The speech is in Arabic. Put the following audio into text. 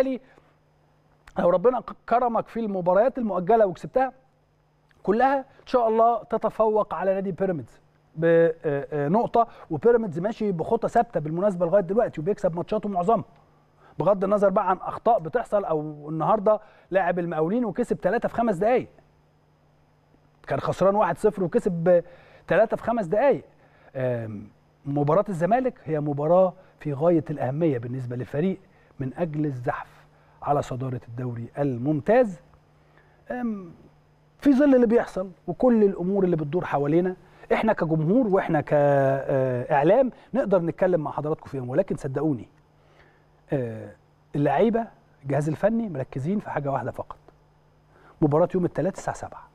وبالتالي لو ربنا كرمك في المباريات المؤجله وكسبتها كلها ان شاء الله تتفوق على نادي بيراميدز بنقطه آه، آه، وبيراميدز ماشي بخطى ثابته بالمناسبه لغايه دلوقتي وبيكسب ماتشاته معظمها بغض النظر بقى عن اخطاء بتحصل او النهارده لاعب المقاولين وكسب ثلاثه في خمس دقائق كان خسران 1-0 وكسب ثلاثه في خمس دقائق مباراه الزمالك هي مباراه في غايه الاهميه بالنسبه للفريق من اجل الزحف على صدارة الدوري الممتاز في ظل اللي بيحصل وكل الأمور اللي بتدور حوالينا احنا كجمهور واحنا كاعلام آه، نقدر نتكلم مع حضراتكم فيهم ولكن صدقوني آه، اللعيبه الجهاز الفني مركزين في حاجه واحده فقط مباراه يوم الثلاث الساعه 7